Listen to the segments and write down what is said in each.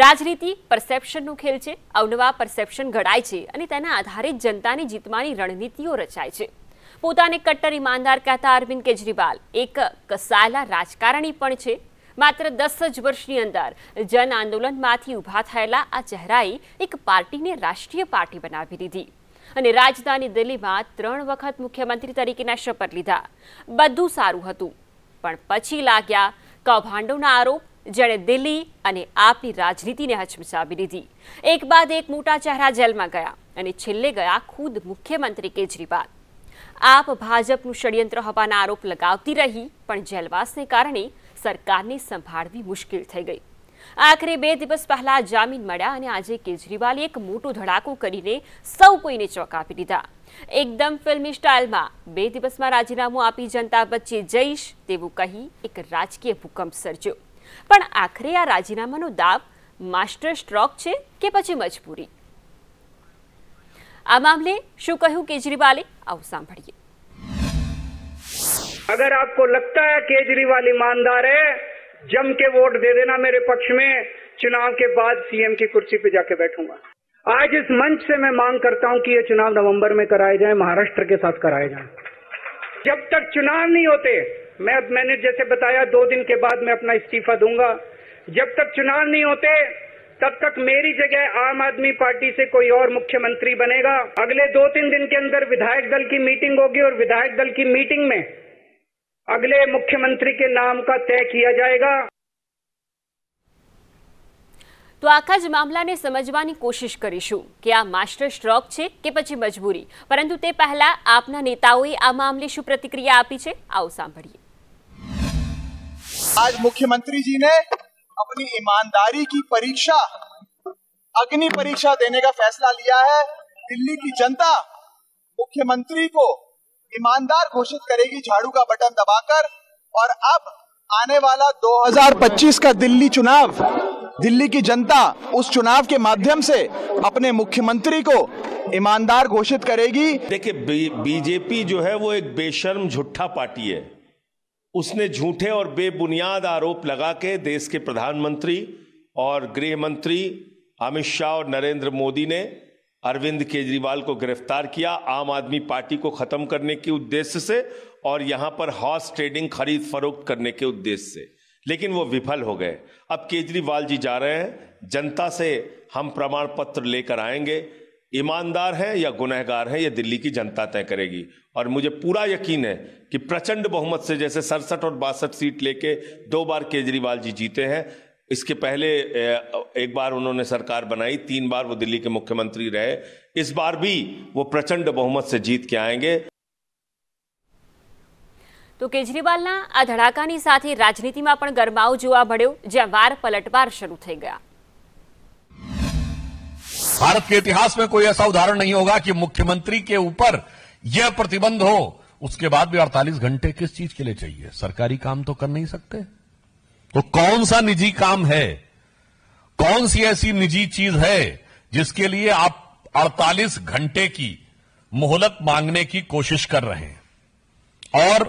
રાજનીતિ પરસેપ્શનનો ખેલ છે અવનવા પરસેપ્શન ઘડાય છે અને તેના આધારે જનતાની જીતવાની રણનીતિઓ રચાય છે પોતાને કટ્ટર ઈમાનદાર કહેતા અરવિંદ કેજરીવાલ એક કસાયેલા રાજકારણી પણ છે માત્ર દસ જ વર્ષની અંદર જન આંદોલનમાંથી ઊભા થયેલા આ ચહેરાએ એક પાર્ટીને રાષ્ટ્રીય પાર્ટી બનાવી દીધી અને રાજધાની દિલ્હીમાં ત્રણ વખત મુખ્યમંત્રી તરીકેના શપથ લીધા બધું સારું હતું પણ પછી લાગ્યા કૌભાંડોના આરોપ જેણે દિલ્હી અને આપની રાજનીતિને હચમચાવી દીધી એક બાદ એક મોટા ચહેરા જેલમાં ગયા અને છેલ્લે ગયા ખુદ મુખ્યમંત્રી કેજરીવાલ આપ ભાજપનું ષડયંત્ર હોવાના આરોપ લગાવતી રહી પણ જેલવાસને કારણે સરકારને સંભાળવી મુશ્કેલ થઈ ગઈ આખરે બે દિવસ પહેલા જામીન મળ્યા અને આજે કેજરીવાલે એક મોટો ધડાકો કરીને સૌ કોઈને ચોંકાવી દીધા એકદમ ફિલ્મી સ્ટાઇલમાં બે દિવસમાં રાજીનામું આપી જનતા વચ્ચે જઈશ તેવું કહી એક રાજકીય ભૂકંપ સર્જ્યો પણ આખરે આ રાજીનામાનો દાવ માસ્ટર સ્ટ્રોક છે કે પછી મજબૂરી આ મામલે શું કહ્યું કેજરીવાલે આવું સાંભળીએ अगर आपको लगता है केजरीवाल ईमानदार है जम के वोट दे देना मेरे पक्ष में चुनाव के बाद सीएम की कुर्सी पे जाके बैठूंगा आज इस मंच से मैं मांग करता हूं कि ये चुनाव नवंबर में कराए जाए महाराष्ट्र के साथ कराए जाए जब तक चुनाव नहीं होते मैं मैंने जैसे बताया दो दिन के बाद मैं अपना इस्तीफा दूंगा जब तक चुनाव नहीं होते तब तक मेरी जगह आम आदमी पार्टी से कोई और मुख्यमंत्री बनेगा अगले दो तीन दिन के अंदर विधायक दल की मीटिंग होगी और विधायक दल की मीटिंग में अगले मुख्यमंत्री के नाम का तय किया जाएगा તો આખા જ મામલાને સમજવાની કોશિશ કરીશું કે આ માસ્ટર સ્ટ્રોક છે કે પછી મજબૂરી પરંતુ તે પહેલા આપના નેતાઓએ आ मामले शु प्रतिक्रिया आपी છે आओ સાંભળીએ आज मुख्यमंत्री जी ने अपनी ईमानदारी की परीक्षा अग्नि परीक्षा देने का फैसला लिया है दिल्ली की जनता मुख्यमंत्री को ईमानदार घोषित करेगी झाड़ू का बटन दबाकर और अब आने वाला 2025 का दिल्ली चुनाव दिल्ली की जनता उस चुनाव के माध्यम से अपने मुख्यमंत्री को ईमानदार घोषित करेगी देखिए बीजेपी जो है वो एक बेशर्म झूठा पार्टी है उसने झूठे और बेबुनियाद आरोप लगा के देश के प्रधानमंत्री और गृह मंत्री अमित शाह और नरेंद्र मोदी ने अरविंद केजरीवाल को गिरफ्तार किया आम आदमी पार्टी को खत्म करने के उद्देश्य से और यहां पर हॉर्स ट्रेडिंग खरीद फरोख्त करने के उद्देश्य से लेकिन वो विफल हो गए अब केजरीवाल जी जा रहे हैं जनता से हम प्रमाण पत्र लेकर आएंगे ईमानदार हैं या गुनहगार हैं ये दिल्ली की जनता तय करेगी और मुझे पूरा यकीन है कि प्रचंड बहुमत से जैसे सड़सठ और बासठ सीट लेके दो बार केजरीवाल जी जीते हैं इसके पहले एक बार उन्होंने सरकार बनाई तीन बार वो दिल्ली के मुख्यमंत्री रहे इस बार भी वो प्रचंड बहुमत से जीत के आएंगे तो केजरीवाल आ धड़ाका राजनीति में गरमाव जो જોવા મળ્યો જ્યાં વાર પલટવાર भारत के इतिहास में कोई ऐसा उदाहरण नहीं होगा कि मुख्यमंत्री के ऊपर यह प्रतिबंध हो उसके बाद भी 48 घंटे किस चीज के लिए चाहिए सरकारी काम तो कर नहीं सकते तो कौन सा निजी काम है कौन सी ऐसी निजी चीज है जिसके लिए आप 48 घंटे की मोहलत मांगने की कोशिश कर रहे हैं और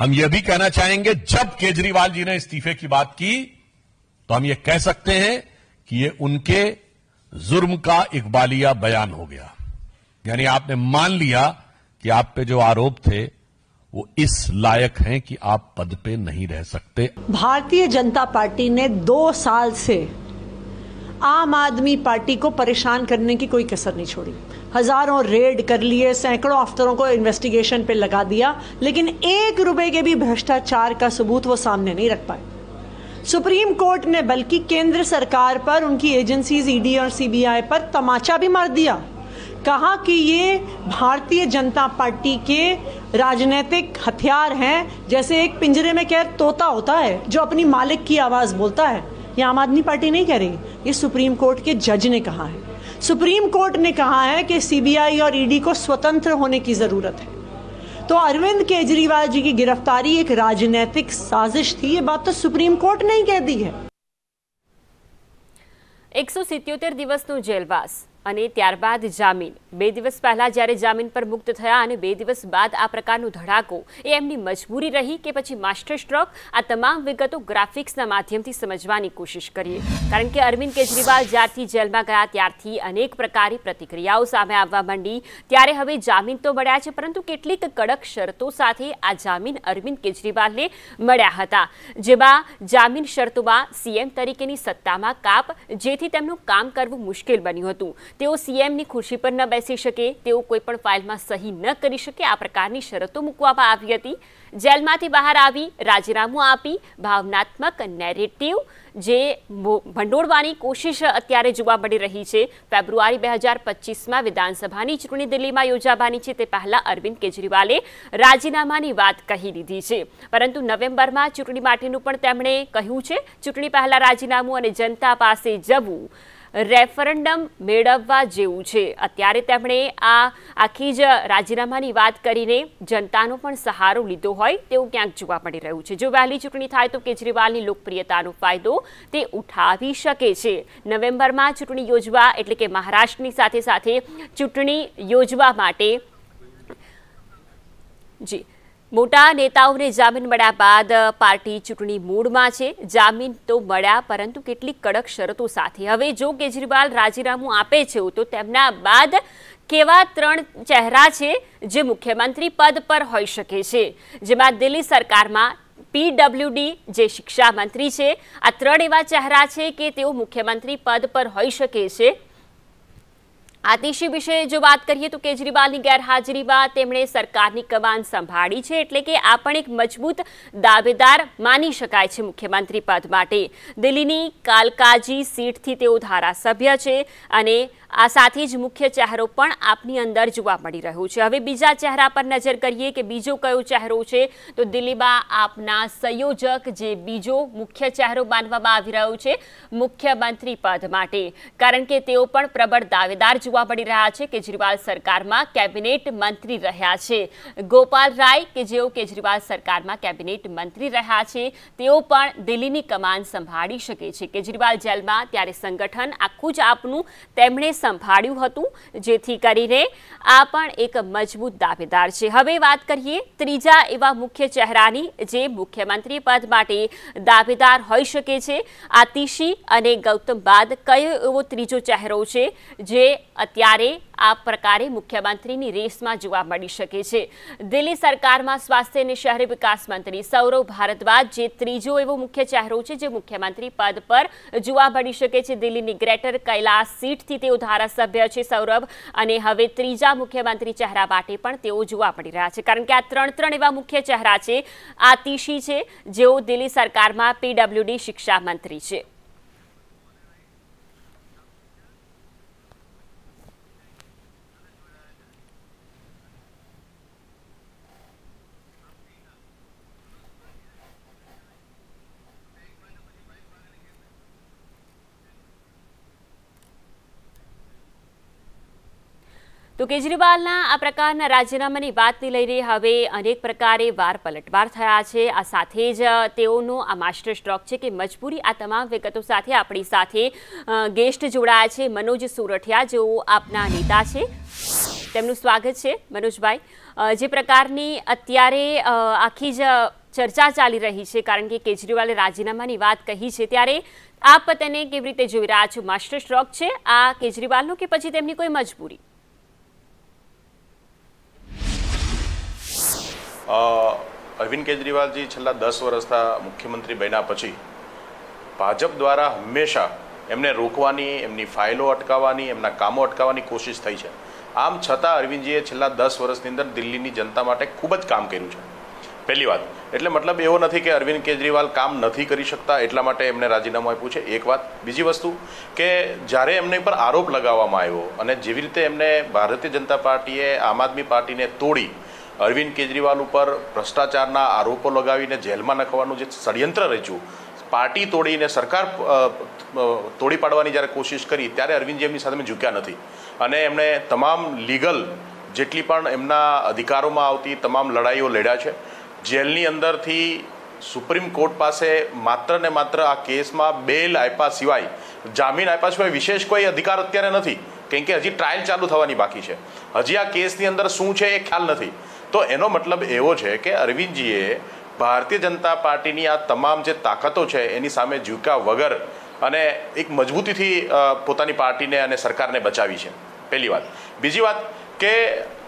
हम यह भी कहना चाहेंगे जब केजरीवाल जी ने इस्तीफे की बात की तो हम ये कह सकते हैं कि ये उनके जुर्म का इकबालिया बयान हो गया यानी आपने मान लिया कि आप पे जो आरोप थे वो इस लायक हैं कि आप पद पे नहीं रह सकते भारतीय जनता पार्टी ने दो साल से आम आदमी पार्टी को परेशान करने की कोई कसर नहीं छोड़ी हजारों रेड कर लिए सैकड़ों अफसरों को इन्वेस्टिगेशन पे लगा दिया लेकिन एक रुपए के भी भ्रष्टाचार का सबूत वो सामने नहीं रख पाए सुप्रीम कोर्ट ने बल्कि केंद्र सरकार पर उनकी एजेंसीज ईडी e और सीबीआई पर तमाचा भी मार दिया कहा कि ये भारतीय जनता पार्टी के राजनीतिक हथियार हैं जैसे एक पिंजरे में कैद तोता होता है जो अपनी मालिक की आवाज बोलता है ये आम आदमी पार्टी नहीं कह रही ये सुप्रीम कोर्ट के जज ने कहा है सुप्रीम कोर्ट ने कहा है कि सीबीआई और ईडी को स्वतंत्र होने की ज़रूरत है तो अरविंद केजरीवाल जी की गिरफ्तारी एक राजनीतिक साजिश थी ये बात तो सुप्रीम कोर्ट ने ही कह दी है एक सौ સિત્યોતેર दिवस नेलवास અને ત્યારબાદ જામીન બે દિવસ પહેલાં જ્યારે જામીન પર મુક્ત થયા અને બે દિવસ બાદ આ પ્રકારનો ધડાકો એ એમની મજબૂરી રહી કે પછી માસ્ટર સ્ટ્રોક આ તમામ વિગતો ગ્રાફિક્સના માધ્યમથી સમજવાની કોશિશ કરીએ કારણ કે અરવિંદ કેજરીવાલ જ્યારથી જેલમાં ગયા ત્યારથી અનેક પ્રકારની પ્રતિક્રિયાઓ સામે આવવા માંડી ત્યારે હવે જામીન તો મળ્યા છે પરંતુ કેટલીક કડક શરતો સાથે આ જામીન અરવિંદ કેજરીવાલને મળ્યા હતા જેમાં જામીન શરતોમાં સીએમ તરીકેની સત્તામાં કાપ જેથી તેમનું કામ કરવું મુશ્કેલ બન્યું હતું તેઓ સીએમની ખુરશી પર ન બેસી શકે તેઓ કોઈપણ ફાઇલમાં સહી ન કરી શકે આ પ્રકારની શરતો મૂકવામાં આવી હતી જેલમાંથી બહાર આવી રાજીનામું આપી ભાવનાત્મક નેરેટિવ જે ભંડોળવાની કોશિશ અત્યારે જોવા મળી રહી છે ફેબ્રુઆરી બે હજાર પચીસમાં વિધાનસભાની ચૂંટણી દિલ્હીમાં યોજાવાની છે તે પહેલાં અરવિંદ કેજરીવાલે રાજીનામાની વાત કહી દીધી છે પરંતુ નવેમ્બરમાં ચૂંટણી માટેનું પણ તેમણે કહ્યું છે ચૂંટણી પહેલાં રાજીનામું અને જનતા પાસે જવું રેફરન્ડમ મેળવવા જેવું છે અત્યારે તેમણે આ આખી જ રાજીનામાની વાત કરીને જનતાનો પણ સહારો લીધો હોય તેવું ક્યાંક જોવા મળી રહ્યું છે જો વહેલી ચૂંટણી થાય તો કેજરીવાલની લોકપ્રિયતાનો ફાયદો તે ઉઠાવી શકે છે નવેમ્બરમાં ચૂંટણી યોજવા એટલે કે મહારાષ્ટ્રની સાથે સાથે ચૂંટણી યોજવા માટે જી મોટા નેતાઓને જામીન મળ્યા બાદ પાર્ટી ચૂંટણી મૂડમાં છે જામીન તો મળ્યા પરંતુ કેટલીક કડક શરતો સાથે હવે જો કેજરીવાલ રાજીનામું આપે છે તો તેમના બાદ કેવા ત્રણ ચહેરા છે જે મુખ્યમંત્રી પદ પર હોઈ શકે છે જેમાં દિલ્હી સરકારમાં પીડબ્લ્યુડી જે શિક્ષા મંત્રી છે આ ત્રણ એવા ચહેરા છે કે તેઓ મુખ્યમંત્રી પદ પર હોઈ શકે છે આતિશી વિશે જો વાત કરીએ તો કેજરીવાલની ગેરહાજરીમાં તેમણે સરકારની કમાન સંભાળી છે એટલે કે આ પણ એક મજબૂત દાવેદાર માની શકાય છે મુખ્યમંત્રી પદ માટે દિલ્હીની કાલકાજી સીટથી તેઓ ધારાસભ્ય છે અને આ સાથે જ મુખ્ય ચહેરો પણ આપની અંદર જોવા મળી રહ્યો છે હવે બીજા ચહેરા પર નજર કરીએ કે બીજો કયો ચહેરો છે તો દિલ્હીમાં આપના સંયોજક જે બીજો મુખ્ય ચહેરો માનવામાં આવી રહ્યો છે મુખ્યમંત્રી પદ માટે કારણ કે તેઓ પણ પ્રબળ દાવેદાર જોવા મળી રહ્યા છે કેજરીવાલ સરકારમાં કેબિનેટ મંત્રી રહ્યા છે ગોપાલ રાય કે જેઓ કેજરીવાલ સરકારમાં કેબિનેટ મંત્રી રહ્યા છે તેઓ પણ દિલ્હીની કમાન સંભાળી શકે છે કેજરીવાલ જેલમાં ત્યારે સંગઠન આખું જ આપનું તેમણે સંભાળ્યું હતું જેથી કરીને આ પણ એક મજબૂત દાવેદાર છે હવે વાત કરીએ ત્રીજા એવા મુખ્ય ચહેરાની જે મુખ્યમંત્રી પદ માટે દાવેદાર હોઈ શકે છે આતિશી અને ગૌતમ બાદ કયો એવો ત્રીજો ચહેરો છે જે અત્યારે આ પ્રકારે મુખ્યમંત્રીની રેસમાં જોવા મળી શકે છે દિલ્હી સરકારમાં સ્વાસ્થ્ય અને શહેરી વિકાસ મંત્રી સૌરવ ભારદ્વાજ જે ત્રીજો એવો મુખ્ય ચહેરો છે જે મુખ્યમંત્રી પદ પર જોવા મળી શકે છે દિલ્હીની ગ્રેટર કૈલાસ સીટથી તેઓ ધારાસભ્ય છે સૌરભ અને હવે ત્રીજા મુખ્યમંત્રી ચહેરા માટે પણ તેઓ જોવા મળી રહ્યા છે કારણ કે આ ત્રણ ત્રણ એવા મુખ્ય ચહેરા છે આતિશી છે જેઓ દિલ્હી સરકારમાં પીડબ્લ્યુડી શિક્ષા મંત્રી છે તો કેજરીવાલના આ પ્રકારના રાજીનામાની વાતને લઈને હવે અનેક પ્રકારે વાર પલટવાર થયા છે આ સાથે જ તેઓનો આ માસ્ટર સ્ટ્રોક છે કે મજબૂરી આ તમામ વિગતો સાથે આપણી સાથે ગેસ્ટ જોડાયા છે મનોજ સુરઠિયા જેઓ આપના નેતા છે તેમનું સ્વાગત છે મનોજભાઈ જે પ્રકારની અત્યારે આખી જ ચર્ચા ચાલી રહી છે કારણ કે કેજરીવાલે રાજીનામાની વાત કહી છે ત્યારે આપ તેને કેવી રીતે જોઈ રહ્યા છો માસ્ટર સ્ટ્રોક છે આ કેજરીવાલનો કે પછી તેમની કોઈ મજબૂરી અરવિંદ કેજરીવાલજી છેલ્લા દસ વર્ષના મુખ્યમંત્રી બન્યા પછી ભાજપ દ્વારા હંમેશા એમને રોકવાની એમની ફાઇલો અટકાવવાની એમના કામો અટકાવવાની કોશિશ થઈ છે આમ છતાં અરવિંદજીએ છેલ્લા દસ વર્ષની અંદર દિલ્હીની જનતા માટે ખૂબ જ કામ કર્યું છે પહેલી વાત એટલે મતલબ એવો નથી કે અરવિંદ કેજરીવાલ કામ નથી કરી શકતા એટલા માટે એમને રાજીનામું આપ્યું છે એક વાત બીજી વસ્તુ કે જ્યારે એમની પર આરોપ લગાવવામાં આવ્યો અને જેવી રીતે એમને ભારતીય જનતા પાર્ટીએ આમ આદમી પાર્ટીને તોડી અરવિંદ કેજરીવાલ ઉપર ભ્રષ્ટાચારના આરોપો લગાવીને જેલમાં નાખવાનું જે ષડયંત્ર રચ્યું પાર્ટી તોડીને સરકાર તોડી પાડવાની જ્યારે કોશિશ કરી ત્યારે અરવિંદજી એમની સાથે ઝૂક્યા નથી અને એમણે તમામ લીગલ જેટલી પણ એમના અધિકારોમાં આવતી તમામ લડાઈઓ લડ્યા છે જેલની અંદરથી સુપ્રીમ કોર્ટ પાસે માત્ર ને માત્ર આ કેસમાં બેલ આપ્યા સિવાય જામીન આપ્યા સિવાય વિશેષ કોઈ અધિકાર અત્યારે નથી કેમ કે હજી ટ્રાયલ ચાલુ થવાની બાકી છે હજી આ કેસની અંદર શું છે એ ખ્યાલ નથી તો એનો મતલબ એવો છે કે અરવિંદજીએ ભારતીય જનતા પાર્ટીની આ તમામ જે તાકાતો છે એની સામે ઝુકા વગર અને એક મજબૂતીથી પોતાની પાર્ટીને અને સરકારને બચાવી છે પહેલી વાત બીજી વાત કે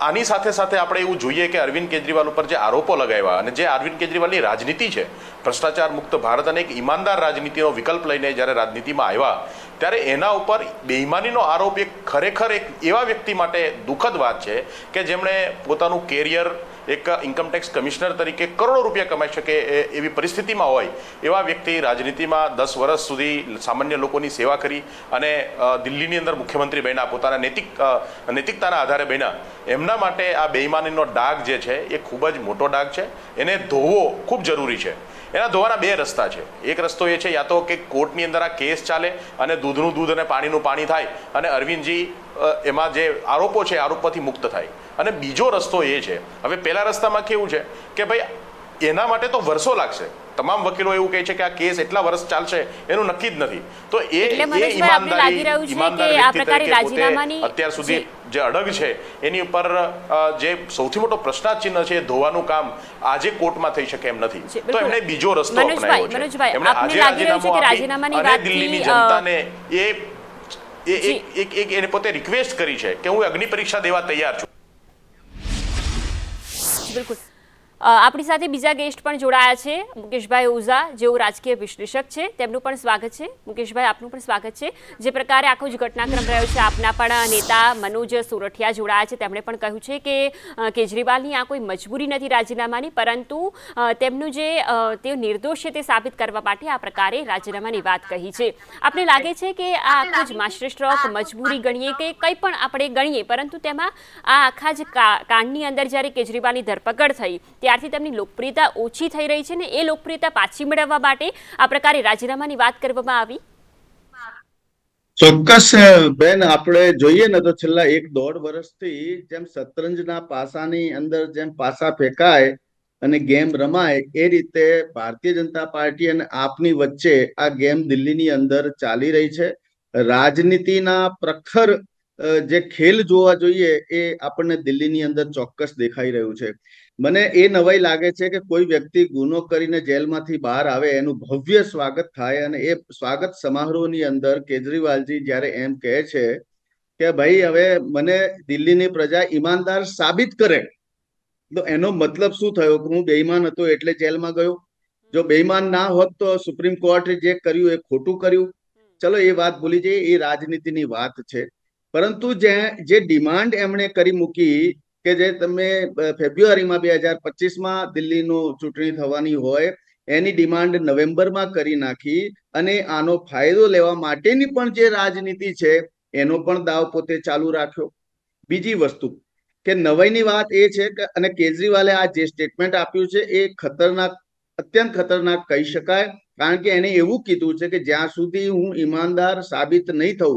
આની સાથે સાથે આપણે એવું જોઈએ કે અરવિંદ કેજરીવાલ ઉપર જે આરોપો લગાવ્યા અને જે અરવિંદ કેજરીવાલની રાજનીતિ છે ભ્રષ્ટાચાર મુક્ત ભારત અને એક ઈમાનદાર રાજનીતિનો વિકલ્પ લઈને જ્યારે રાજનીતિમાં આવ્યા ત્યારે એના ઉપર બેઈમાનીનો આરોપ એક ખરેખર એક એવા વ્યક્તિ માટે દુઃખદ વાત છે કે જેમણે પોતાનું કેરિયર એક ઇન્કમટેક્સ કમિશનર તરીકે કરોડો રૂપિયા કમાઈ શકે એવી પરિસ્થિતિમાં હોય એવા વ્યક્તિ રાજનીતિમાં દસ વર્ષ સુધી સામાન્ય લોકોની સેવા કરી અને દિલ્હીની અંદર મુખ્યમંત્રી બન્યા પોતાના નૈતિક નૈતિકતાના આધારે બન્યા એમના માટે આ બેઈમાનીનો ડાઘ જે છે એ ખૂબ જ મોટો ડાઘ છે એને ધોવો ખૂબ જરૂરી છે એના ધોવાના બે રસ્તા છે એક રસ્તો એ છે યા તો કે કોર્ટની અંદર આ કેસ ચાલે અને દૂધનું દૂધ અને પાણીનું પાણી થાય અને અરવિંદજી એમાં જે આરોપો છે આરોપમાંથી મુક્ત થાય અને બીજો રસ્તો એ છે હવે પહેલા રસ્તામાં કેવું છે કે ભાઈ એના માટે તો વર્ષો લાગશે તમામ વકીલો એવું કહે છે કે આ કેસ એટલા વર્ષ ચાલશે એનું નક્કી જ નથી તો એ ઈમાનદારી અત્યાર સુધી જે અડગ છે એની ઉપર જે સૌથી મોટો પ્રશ્નાચિહ્ન છે ધોવાનું કામ આજે કોર્ટમાં થઈ શકે એમ નથી તો એમણે બીજો રસ્તો એમણે દિલ્હીની જનતાને એ એક એક એને પોતે રિક્વેસ્ટ કરી છે કે હું અગ્નિ પરીક્ષા દેવા તૈયાર છું બિલકુલ આપણી સાથે બીજા ગેસ્ટ પણ જોડાયા છે મુકેશભાઈ ઓઝા જેઓ રાજકીય વિશ્લેષક છે તેમનું પણ સ્વાગત છે મુકેશભાઈ આપનું પણ સ્વાગત છે જે પ્રકારે આખો જ ઘટનાક્રમ રહ્યો છે આપના પણ નેતા મનોજ સુરઠિયા જોડાયા છે તેમણે પણ કહ્યું છે કે કેજરીવાલની આ કોઈ મજબૂરી નથી રાજીનામાની પરંતુ તેમનું જે તે નિર્દોષ છે તે સાબિત કરવા માટે આ પ્રકારે રાજીનામાની વાત કહી છે આપને લાગે છે કે આ આખો જ માસ્ટર મજબૂરી ગણીએ કે કંઈ પણ આપણે ગણીએ પરંતુ તેમાં આ આખા જ કાંડની અંદર જ્યારે કેજરીવાલની ધરપકડ થઈ ત્યારથી તેમની લોકપ્રિયતા ઓછી થઈ રહી છે ને એ લોકપ્રિયતા પાછી મેળવવા માટે આ પ્રકારે રાજીનામાની વાત કરવામાં આવી ચોક્કસ બેન આપણે જોઈએ ને તો છેલ્લા એક દોઢ વર્ષથી જેમ શતરંજના પાસાની અંદર જેમ પાસા ફેંકાય અને ગેમ રમાય એ રીતે ભારતીય જનતા પાર્ટી અને આપની વચ્ચે આ ગેમ દિલ્હીની અંદર ચાલી રહી છે રાજનીતિના પ્રખર જે ખેલ જોવા જોઈએ એ આપણને દિલ્હીની અંદર ચોક્કસ દેખાઈ રહ્યું છે મને એ નવાઈ લાગે છે કે કોઈ વ્યક્તિ ગુનો કરીને જેલમાંથી બહાર આવે એનું ભવ્ય સ્વાગત થાય અને એ સ્વાગત સમારોહની અંદર કેજરીવાલજી જયારે એમ કહે છે કે ભાઈ હવે મને દિલ્હીની પ્રજા ઈમાનદાર સાબિત કરે તો એનો મતલબ શું થયો કે હું બેઈમાન હતો એટલે જેલમાં ગયો જો બેઈમાન ના હોત તો સુપ્રીમ કોર્ટે જે કર્યું એ ખોટું કર્યું ચલો એ વાત ભૂલી જઈએ એ રાજનીતિની વાત છે પરંતુ જે જે ડિમાન્ડ એમણે કરી મૂકી કે જે તમે ફેબ્રુઆરીમાં બે હજાર પચીસમાં દિલ્હીનું ચૂંટણી થવાની હોય એની ડિમાન્ડ નવેમ્બરમાં કરી નાખી અને આનો ફાયદો લેવા માટેની પણ જે રાજનીતિ છે એનો પણ દાવ પોતે ચાલુ રાખ્યો બીજી વસ્તુ કે નવાઈની વાત એ છે કે અને કેજરીવાલે આ જે સ્ટેટમેન્ટ આપ્યું છે એ ખતરનાક અત્યંત ખતરનાક કહી શકાય કારણ કે એને એવું કીધું છે કે જ્યાં સુધી હું ઈમાનદાર સાબિત નહીં થઉં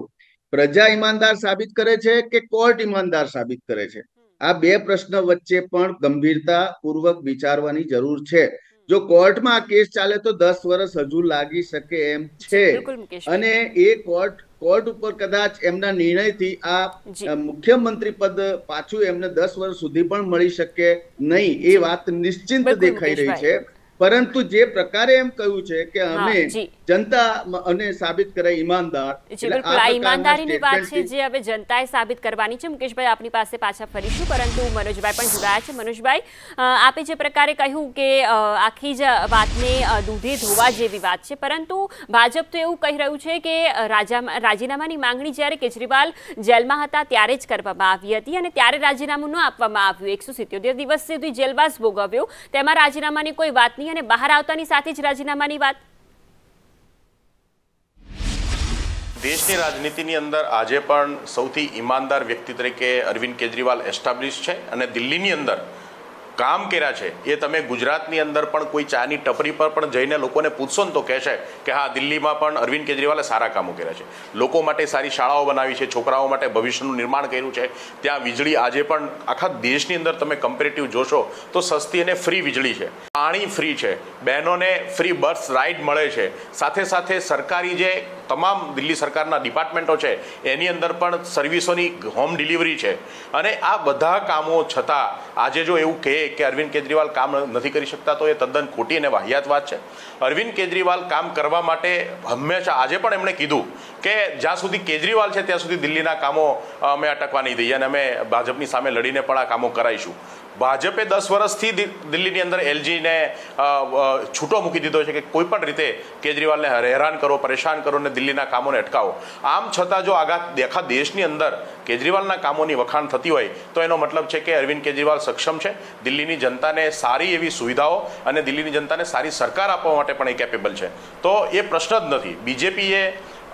પ્રજા ઈમાનદાર સાબિત કરે છે કે કોર્ટ ઈમાનદાર સાબિત કરે છે આ બે પ્રશ્ન વચ્ચે પણ ગંભીરતા પૂર્વક વિચારવાની જરૂર છે જો કોર્ટમાં આ કેસ ચાલે તો દસ વર્ષ હજુ લાગી શકે એમ છે અને એ કોર્ટ કોર્ટ ઉપર કદાચ એમના નિર્ણયથી આ મુખ્યમંત્રી પદ પાછું એમને દસ વર્ષ સુધી પણ મળી શકે નહીં એ વાત નિશ્ચિંત દેખાઈ રહી છે પરંતુ જે પ્રકારે એમ કહ્યું છે કે અમે જનતા અને સાબિત કરે ઈમાનદાર બિલકુલ આ ઈમાનદારીની વાત છે જે હવે જનતાએ સાબિત કરવાની છે મુકેશભાઈ આપની પાસે પાછા ફરીશું પરંતુ મનોજભાઈ પણ જોડાયા છે મનોજભાઈ આપે જે પ્રકારે કહ્યું કે આખી જ વાતને દૂધે ધોવા જેવી વાત છે પરંતુ ભાજપ તો એવું કહી રહ્યું છે કે રાજીનામાની માંગણી જ્યારે કેજરીવાલ જેલમાં હતા ત્યારે જ કરવામાં આવી હતી અને ત્યારે રાજીનામું ન આપવામાં આવ્યું એકસો દિવસ સુધી જેલવાસ ભોગવ્યો તેમાં રાજીનામાની કોઈ વાત નહીં કરી અને બહાર આવતાની સાથે જ રાજીનામાની વાત દેશની રાજનીતિની અંદર આજે પણ સૌથી ઈમાનદાર વ્યક્તિ તરીકે અરવિંદ કેજરીવાલ એસ્ટાબ્લિશ છે અને દિલ્હીની અંદર કામ કર્યા છે એ તમે ગુજરાતની અંદર પણ કોઈ ચાની ટપરી પર પણ જઈને લોકોને પૂછશો ને તો કહેશે કે હા દિલ્હીમાં પણ અરવિંદ કેજરીવાલે સારા કામો કર્યા છે લોકો માટે સારી શાળાઓ બનાવી છે છોકરાઓ માટે ભવિષ્યનું નિર્માણ કર્યું છે ત્યાં વીજળી આજે પણ આખા દેશની અંદર તમે કમ્પેરેટિવ જોશો તો સસ્તી અને ફ્રી વીજળી છે પાણી ફ્રી છે બહેનોને ફ્રી બસ રાઇડ મળે છે સાથે સાથે સરકારી જે તમામ દિલ્હી સરકારના ડિપાર્ટમેન્ટો છે એની અંદર પણ સર્વિસોની હોમ ડિલિવરી છે અને આ બધા કામો છતાં આજે જો એવું કહે કે અરવિંદ કેજરીવાલ કામ નથી કરી શકતા તો એ તદ્દન ખોટી અને વાહિયાત વાત છે અરવિંદ કેજરીવાલ કામ કરવા માટે હંમેશા આજે પણ એમણે કીધું કે જ્યાં સુધી કેજરીવાલ છે ત્યાં સુધી દિલ્હીના કામો અમે અટકવા નહીં દઈએ અને અમે ભાજપની સામે લડીને પણ આ કામો કરાઈશું ભાજપે દસ વર્ષથી દિલ્હીની અંદર એલજીને છૂટો મૂકી દીધો છે કે કોઈ પણ રીતે કેજરીવાલને હેરાન કરો પરેશાન કરો અને દિલ્હીના કામોને અટકાવો આમ છતાં જો આઘાત દેખા દેશની અંદર કેજરીવાલના કામોની વખાણ થતી હોય તો એનો મતલબ છે કે અરવિંદ કેજરીવાલ સક્ષમ છે દિલ્હીની જનતાને સારી એવી સુવિધાઓ અને દિલ્હીની જનતાને સારી સરકાર આપવા માટે પણ એ કેપેબલ છે તો એ પ્રશ્ન જ નથી બીજેપીએ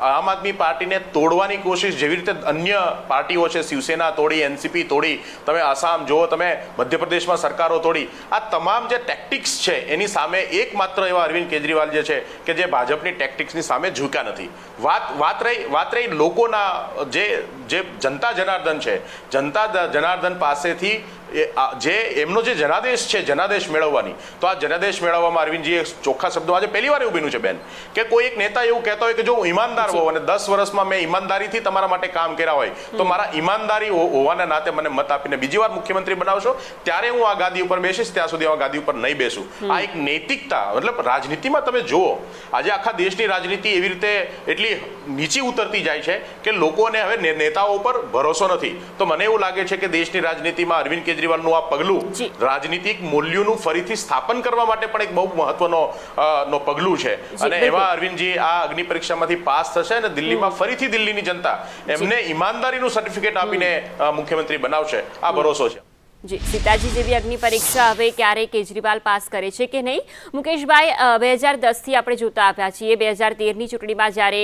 આમ આદમી પાર્ટીને તોડવાની કોશિશ જેવી રીતે અન્ય પાર્ટીઓ છે શિવસેના તોડી એનસીપી તોડી તમે આસામ જુઓ તમે મધ્યપ્રદેશમાં સરકારો તોડી આ તમામ જે ટેક્ટિક્સ છે એની સામે એકમાત્ર એવા અરવિંદ કેજરીવાલ જે છે કે જે ભાજપની ટેક્ટિક્સની સામે ઝૂક્યા નથી વાત વાત રહી વાત રહી લોકોના જે જે જનતા જનાર્દન છે જનતા જનાર્દન પાસેથી જે એમનો જે જનાદેશ છે જનાદેશ મેળવવાની તો આ જનાદેશ મેળવવામાં અરવિંદજીએ ચોખ્ખા શબ્દો આજે પહેલી વાર એવું બન્યું છે બેન કે કોઈ એક નેતા એવું કહેતા હોય કે જો હું ઈમાનદાર હોઉં અને દસ વર્ષમાં મેં ઈમાનદારીથી તમારા માટે કામ કર્યા હોય તો મારા ઈમાનદારી હોવાના નાતે મને મત આપીને બીજી વાર મુખ્યમંત્રી બનાવશો ત્યારે હું આ ગાદી ઉપર બેસીશ ત્યાં સુધી આ ગાદી ઉપર નહીં બેસું આ એક નૈતિકતા મતલબ રાજનીતિમાં તમે જુઓ આજે આખા દેશની રાજનીતિ એવી રીતે એટલી નીચી ઉતરતી જાય છે કે લોકોને હવે નેતાઓ પર ભરોસો નથી તો મને એવું લાગે છે કે દેશની રાજનીતિમાં અરવિંદ કેજરીવાલનું આ પગલું રાજનીતિક મૂલ્યોનું ફરીથી સ્થાપન કરવા માટે પણ એક બહુ મહત્વનો નો પગલું છે અને એવા અરવિંદજી આ અગ્નિ પરીક્ષામાંથી પાસ થશે અને દિલ્હીમાં ફરીથી દિલ્હીની જનતા એમને ઈમાનદારીનું સર્ટિફિકેટ આપીને મુખ્યમંત્રી બનાવશે આ ભરોસો છે જી સીતાજી જેવી અગ્નિ પરીક્ષા હવે ક્યારે કેજરીવાલ પાસ કરે છે કે નહીં મુકેશભાઈ બે હજાર દસથી આપણે જોતા આવ્યા છીએ બે હજાર તેરની ચૂંટણીમાં જ્યારે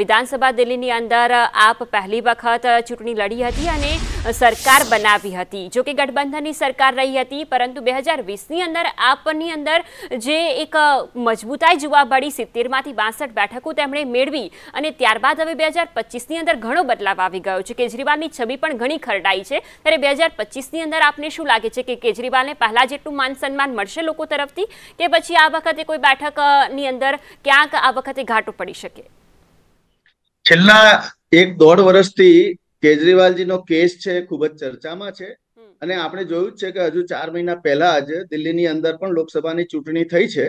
વિધાનસભા દિલ્હીની અંદર આપ પહેલી વખત ચૂંટણી લડી હતી અને સરકાર બનાવી હતી જો કે ગઠબંધનની સરકાર રહી હતી પરંતુ બે હજાર વીસની અંદર આપની અંદર જે એક મજબૂતાઈ જોવા મળી સિત્તેરમાંથી બાસઠ બેઠકો તેમણે મેળવી અને ત્યારબાદ હવે બે હજાર પચીસની અંદર ઘણો બદલાવ આવી ગયો છે કેજરીવાલની છબી પણ ઘણી ખરડાઈ છે ત્યારે બે હજાર પચીસની અંદર આપને શું લાગે છે કે કેજરીવાલને પહેલાં જેટલું માન સન્માન મળશે લોકો તરફથી કે પછી આ વખતે કોઈ બેઠકની અંદર ક્યાંક આ વખતે ઘાટો પડી શકે છેલ્લા એક દોઢ વર્ષથી કેજરીવાલજીનો કેસ છે ખૂબ જ ચર્ચામાં છે અને આપણે જોયું છે કે હજુ ચાર મહિના પહેલા જ દિલ્હીની અંદર પણ લોકસભાની ચૂંટણી થઈ છે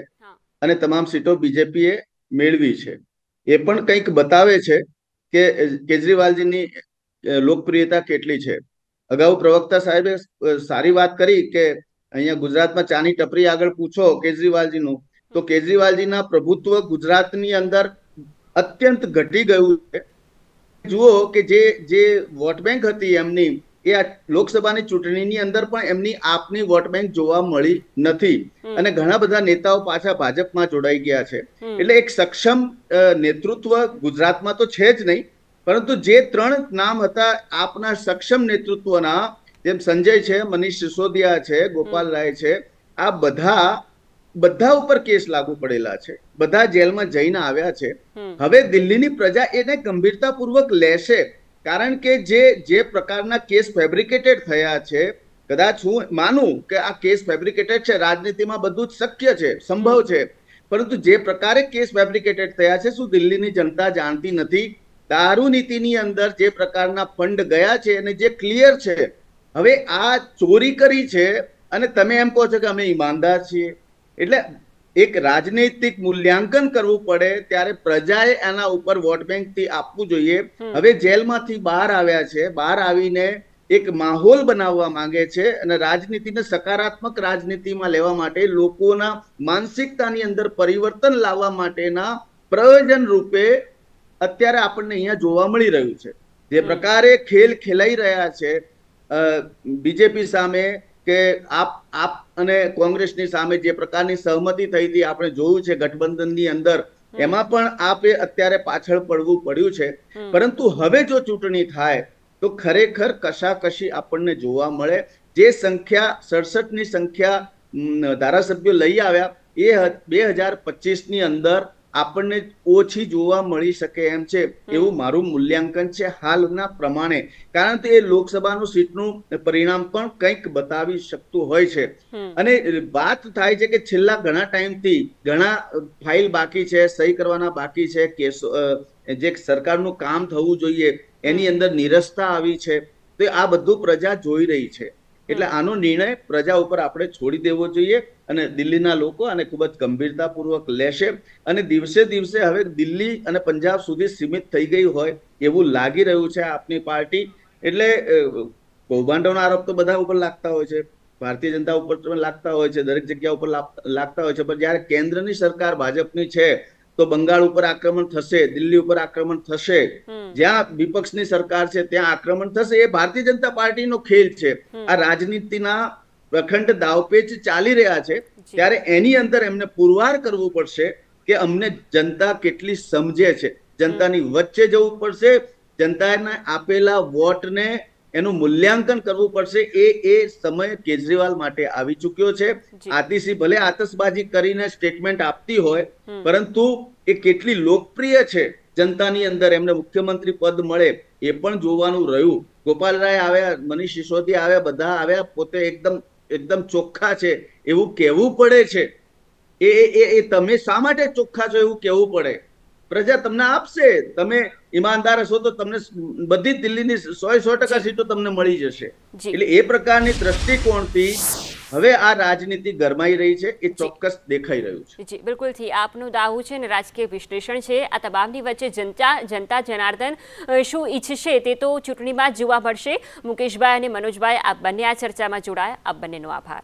અને તમામ સીટો બીજેપીએ મેળવી છે એ પણ કંઈક બતાવે છે કે કેજરીવાલજીની લોકપ્રિયતા કેટલી છે અગાઉ પ્રવક્તા સાહેબે સારી વાત કરી કે અહીંયા ગુજરાતમાં ચાની ટપરી આગળ પૂછો કેજરીવાલજીનું તો કેજરીવાલજીના પ્રભુત્વ ગુજરાતની અંદર અત્યંત ઘટી ગયું છે જુઓ કે જે જે વોટ બેંક હતી એમની એ લોકસભાની ચૂંટણીની અંદર પણ એમની આપની વોટ બેંક જોવા મળી નથી અને ઘણા બધા નેતાઓ પાછા ભાજપમાં જોડાઈ ગયા છે એટલે એક સક્ષમ નેતૃત્વ ગુજરાતમાં તો છે જ નહીં પરંતુ જે ત્રણ નામ હતા આપના સક્ષમ નેતૃત્વના જેમ સંજય છે મનીષ સિસોદિયા છે ગોપાલ રાય છે આ બધા બધા ઉપર કેસ લાગુ પડેલા છે બધા જેલમાં જઈને આવ્યા છે હવે દિલ્હીની પ્રજા એને ગંભીરતાપૂર્વક લેશે કારણ કે જે જે પ્રકારના કેસ ફેબ્રિકેટેડ થયા છે કદાચ હું માનું કે આ કેસ ફેબ્રિકેટેડ છે રાજનીતિમાં બધું જ શક્ય છે સંભવ છે પરંતુ જે પ્રકારે કેસ ફેબ્રિકેટેડ થયા છે શું દિલ્હીની જનતા જાણતી નથી દારૂ નીતિની અંદર જે પ્રકારના ફંડ ગયા છે અને જે ક્લિયર છે હવે આ ચોરી કરી છે અને તમે એમ કહો છો કે અમે ઈમાનદાર છીએ એટલે એક રાજનૈતિક મૂલ્યાંકન કરવું પડે ત્યારે પ્રજાએ એના ઉપર વોટ બેંકથી આપવું જોઈએ હવે જેલમાંથી બહાર આવ્યા છે બહાર આવીને એક માહોલ બનાવવા માંગે છે અને રાજનીતિને સકારાત્મક રાજનીતિમાં લેવા માટે લોકોના માનસિકતાની અંદર પરિવર્તન લાવવા માટેના પ્રયોજન રૂપે અત્યારે આપણને અહીંયા જોવા મળી રહ્યું છે જે પ્રકારે ખેલ ખેલાઈ રહ્યા છે બીજેપી સામે કે આપ આપ અને કોંગ્રેસની સામે જે પ્રકારની સહમતી થઈ હતી આપણે જોયું છે ગઠબંધનની અંદર એમાં પણ આપે અત્યારે પાછળ પડવું પડ્યું છે પરંતુ હવે જો ચૂંટણી થાય તો ખરેખર કશાકશી આપણને જોવા મળે જે સંખ્યા સડસઠની સંખ્યા ધારાસભ્યો લઈ આવ્યા એ બે હજાર પચીસની અંદર આપણને ઓછી જોવા મળી શકે એમ છે એવું મારું મૂલ્યાંકન છે હાલના પ્રમાણે કારણ કે એ લોકસભાનું સીટનું પરિણામ પણ કંઈક બતાવી શકતું હોય છે અને વાત થાય છે કે છેલ્લા ઘણા ટાઈમથી ઘણા ફાઇલ બાકી છે સહી કરવાના બાકી છે કેસો જે સરકારનું કામ થવું જોઈએ એની અંદર નિરસતા આવી છે તો આ બધું પ્રજા જોઈ રહી છે એટલે આનો નિર્ણય પ્રજા ઉપર આપણે છોડી દેવો જોઈએ અને દિલ્હીના લોકો આને ખૂબ જ ગંભીરતાપૂર્વક લેશે અને દિવસે દિવસે હવે દિલ્હી અને પંજાબ સુધી સીમિત થઈ ગઈ હોય એવું લાગી રહ્યું છે આપની પાર્ટી એટલે કૌભાંડોના આરોપ તો બધા ઉપર લાગતા હોય છે ભારતીય જનતા ઉપર લાગતા હોય છે દરેક જગ્યા ઉપર લાગતા હોય છે પણ જ્યારે કેન્દ્રની સરકાર ભાજપની છે તો બંગાળ ઉપર આક્રમણ થશે દિલ્હી ઉપર આક્રમણ થશે જ્યાં વિપક્ષની સરકાર છે ત્યાં આક્રમણ થશે એ ભારતીય જનતા પાર્ટીનો ખેલ છે આ રાજનીતિના પ્રખંડ દાવપેચ ચાલી રહ્યા છે ત્યારે એની અંદર એમને પુરવાર કરવું પડશે કે અમને જનતા કેટલી સમજે છે જનતાની વચ્ચે જવું પડશે જનતાને આપેલા વોટને એનું મૂલ્યાંકન કરવું પડશે એ એ સમય કેજરીવાલ માટે આવી ચૂક્યો છે આતિશી ભલે આતશબાજી કરીને સ્ટેટમેન્ટ આપતી હોય પરંતુ એ કેટલી લોકપ્રિય છે જનતાની અંદર એમને મુખ્યમંત્રી પદ મળે એ પણ જોવાનું રહ્યું ગોપાલ રાય આવ્યા મનીષ સિસોદી આવ્યા બધા આવ્યા પોતે એકદમ એકદમ ચોખ્ખા છે એવું કહેવું પડે છે એ એ તમે શા માટે ચોખ્ખા છો એવું કહેવું પડે પ્રજા તમને આપશે તમે ઈમાનદાર હશો તો તમને બધી દિલ્હીની સો સો ટકા સીટો તમને મળી જશે એટલે એ પ્રકારની દ્રષ્ટિકોણથી હવે આ રાજનીતિ ગરમાઈ રહી છે એ ચોક્કસ દેખાઈ રહ્યું છે જી બિલકુલથી આપનું દાવું છે ને રાજકીય વિશ્લેષણ છે આ તમામની વચ્ચે જનતા જનતા જનાર્દન શું ઈચ્છશે તે તો ચૂંટણીમાં જોવા મળશે મુકેશભાઈ અને મનોજભાઈ આ બંને આ ચર્ચામાં જોડાયા આ બંનેનો આભાર